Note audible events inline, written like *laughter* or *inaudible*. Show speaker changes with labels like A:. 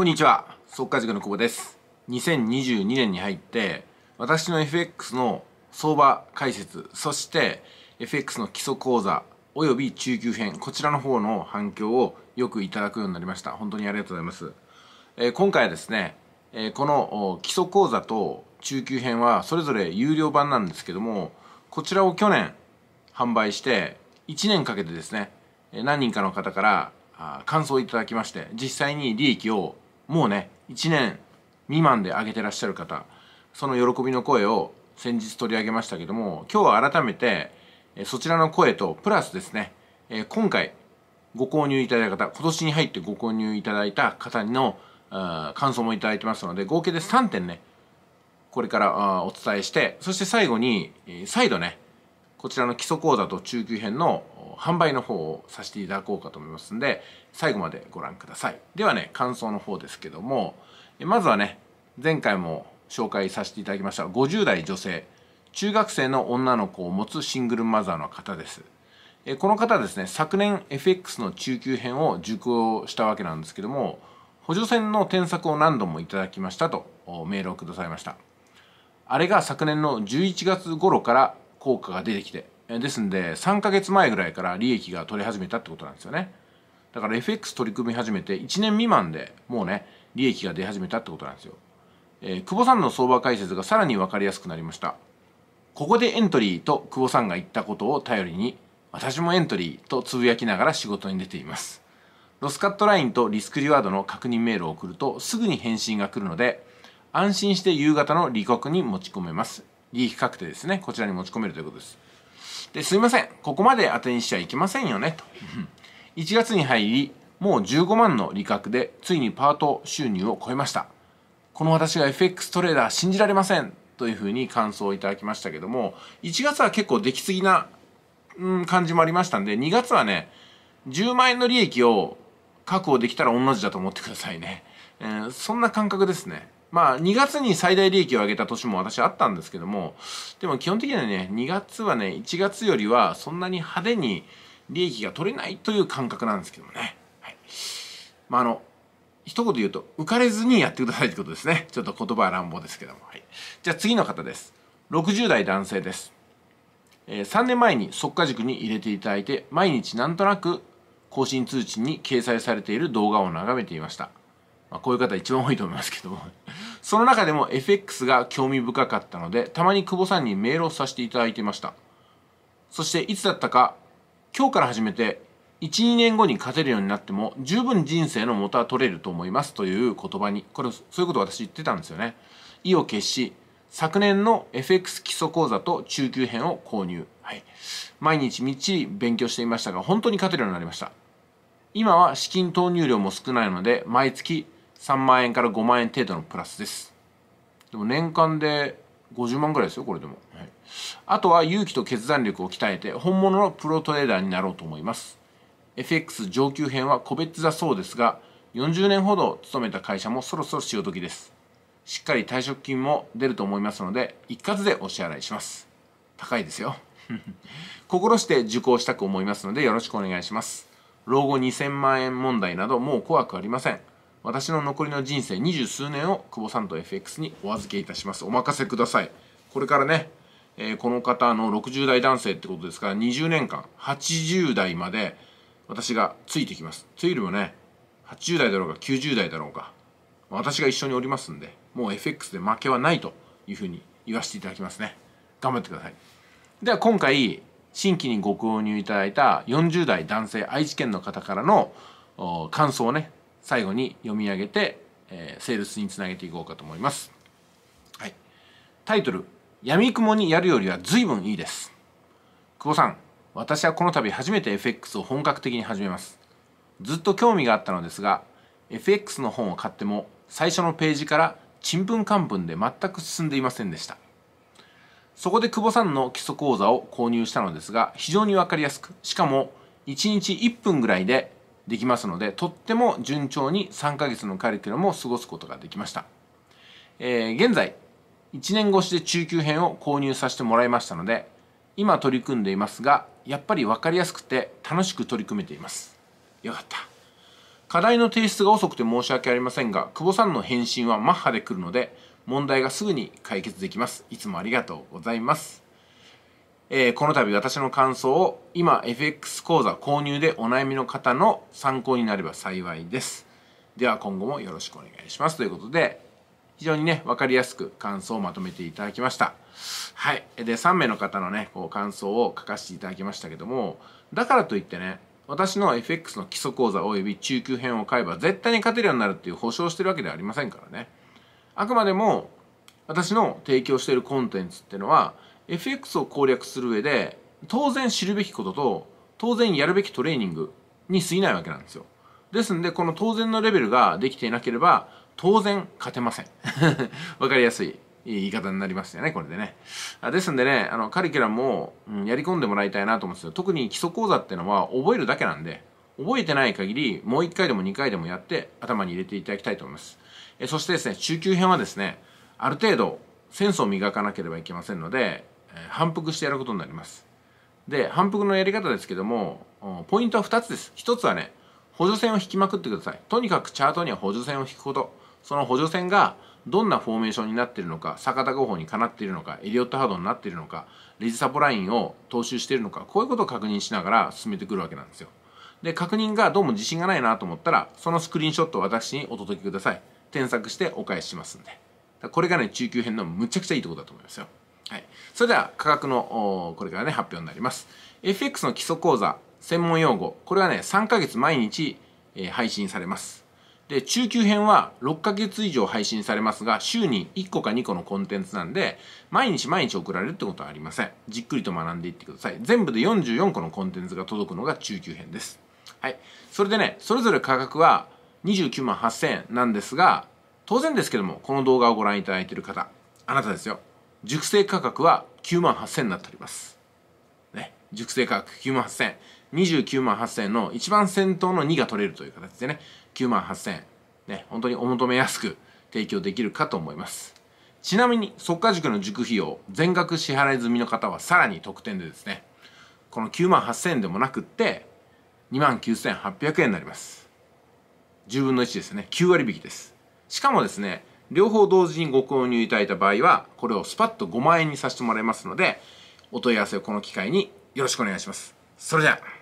A: こんにちは速稼塾の久保です2022年に入って私の FX の相場解説そして FX の基礎講座および中級編こちらの方の反響をよくいただくようになりました本当にありがとうございます、えー、今回はですね、えー、この基礎講座と中級編はそれぞれ有料版なんですけどもこちらを去年販売して1年かけてですね何人かの方から感想をいただきまして実際に利益をもうね1年未満で上げてらっしゃる方その喜びの声を先日取り上げましたけども今日は改めてそちらの声とプラスですね今回ご購入いただいた方今年に入ってご購入いただいた方の感想もいただいてますので合計で3点ねこれからお伝えしてそして最後に再度ねこちらの基礎講座と中級編の販売の方をさせていただこうかと思いますんで最後までご覧くださいではね感想の方ですけどもまずはね前回も紹介させていただきました50代女性中学生の女の子を持つシングルマザーの方ですこの方ですね昨年 FX の中級編を受講したわけなんですけども補助線の添削を何度もいただきましたとメールをくださいましたあれが昨年の11月頃から効果が出てきてですんで3ヶ月前ぐらいから利益が取れ始めたってことなんですよねだから FX 取り組み始めて1年未満でもうね利益が出始めたってことなんですよ、えー、久保さんの相場解説がさらに分かりやすくなりましたここでエントリーと久保さんが言ったことを頼りに私もエントリーとつぶやきながら仕事に出ていますロスカットラインとリスクリワードの確認メールを送るとすぐに返信が来るので安心して夕方の離国に持ち込めます利益確定ですねこちらに持ち込めるということですですいませんここまで当てにしちゃいけませんよねと1月 *laughs* に入りもう15万の利確でついにパート収入を超えましたこの私が FX トレーダー信じられませんというふうに感想をいただきましたけども1月は結構出来すぎな、うん、感じもありましたんで2月はね10万円の利益を確保できたら同じだと思ってくださいね、えー、そんな感覚ですねまあ、2月に最大利益を上げた年も私あったんですけども、でも基本的にはね、2月はね、1月よりはそんなに派手に利益が取れないという感覚なんですけどもね。はい。まあ、あの、一言言うと、浮かれずにやってくださいってことですね。ちょっと言葉は乱暴ですけども。はい。じゃあ次の方です。60代男性です。えー、3年前に速化塾に入れていただいて、毎日なんとなく更新通知に掲載されている動画を眺めていました。まあ、こういう方一番多いと思いますけども *laughs* その中でも FX が興味深かったのでたまに久保さんにメールをさせていただいてましたそしていつだったか今日から始めて12年後に勝てるようになっても十分人生の元は取れると思いますという言葉にこれそういうこと私言ってたんですよね意を決し昨年の FX 基礎講座と中級編を購入、はい、毎日みっちり勉強していましたが本当に勝てるようになりました今は資金投入量も少ないので毎月3万円から5万円程度のプラスですでも年間で50万ぐらいですよこれでも、はい、あとは勇気と決断力を鍛えて本物のプロトレーダーになろうと思います FX 上級編は個別だそうですが40年ほど勤めた会社もそろそろ潮時ですしっかり退職金も出ると思いますので一括でお支払いします高いですよ *laughs* 心して受講したく思いますのでよろしくお願いします老後2000万円問題などもう怖くありません私の残りの人生二十数年を久保さんと FX にお預けいたしますお任せくださいこれからね、えー、この方の60代男性ってことですから20年間80代まで私がついてきますついうよりもね80代だろうが90代だろうが私が一緒におりますんでもう FX で負けはないというふうに言わせていただきますね頑張ってくださいでは今回新規にご購入いただいた40代男性愛知県の方からの感想をね最後に読み上げて、えー、セールスにつなげていこうかと思います。はい、タイトル「闇雲にやるよりは随分いいです」久保さん私はこの度初めて FX を本格的に始めますずっと興味があったのですが FX の本を買っても最初のページからちんぷんかんぷんで全く進んでいませんでしたそこで久保さんの基礎講座を購入したのですが非常にわかりやすくしかも1日1分ぐらいでできますのでとっても順調に3ヶ月のカリキュラムを過ごすことができました、えー、現在1年越しで中級編を購入させてもらいましたので今取り組んでいますがやっぱり分かりやすくて楽しく取り組めていますよかった課題の提出が遅くて申し訳ありませんが久保さんの返信はマッハで来るので問題がすぐに解決できますいつもありがとうございますえー、この度私の感想を今 FX 講座購入でお悩みの方の参考になれば幸いです。では今後もよろしくお願いします。ということで、非常にね、わかりやすく感想をまとめていただきました。はい。で、3名の方のね、こう感想を書かせていただきましたけども、だからといってね、私の FX の基礎講座及び中級編を買えば絶対に勝てるようになるっていう保証してるわけではありませんからね。あくまでも、私の提供しているコンテンツっていうのは、FX を攻略する上で当然知るべきことと当然やるべきトレーニングに過ぎないわけなんですよですんでこの当然のレベルができていなければ当然勝てません *laughs* わかりやすい言い方になりましたよねこれでねですんでねあのカリキュラムを、うん、やり込んでもらいたいなと思うんですよ特に基礎講座っていうのは覚えるだけなんで覚えてない限りもう1回でも2回でもやって頭に入れていただきたいと思いますえそしてですね中級編はですねある程度センスを磨かなければいけませんので反復してやることになりますで反復のやり方ですけどもポイントは2つです1つはね補助線を引きまくってくださいとにかくチャートには補助線を引くことその補助線がどんなフォーメーションになっているのか坂田五法にかなっているのかエリオットハードになっているのかレジサポラインを踏襲しているのかこういうことを確認しながら進めてくるわけなんですよで確認がどうも自信がないなと思ったらそのスクリーンショットを私にお届けください添削してお返ししますんでこれがね中級編のむちゃくちゃいいとこだと思いますよはい、それでは価格のこれからね発表になります FX の基礎講座専門用語これはね3ヶ月毎日、えー、配信されますで中級編は6ヶ月以上配信されますが週に1個か2個のコンテンツなんで毎日毎日送られるってことはありませんじっくりと学んでいってください全部で44個のコンテンツが届くのが中級編ですはいそれでねそれぞれ価格は29万8000円なんですが当然ですけどもこの動画をご覧いただいている方あなたですよ熟成価格は9万8000になっております。ね、熟成価格9万8000。29万8000の一番先頭の2が取れるという形でね、9万8000。ね、本当にお求めやすく提供できるかと思います。ちなみに、速稼塾の塾費用、全額支払い済みの方はさらに特典でですね、この9万8000円でもなくって、29,800円になります。10分の1ですね。9割引きです。しかもですね、両方同時にご購入いただいた場合は、これをスパッと5万円にさせてもらいますので、お問い合わせをこの機会によろしくお願いします。それじゃあ。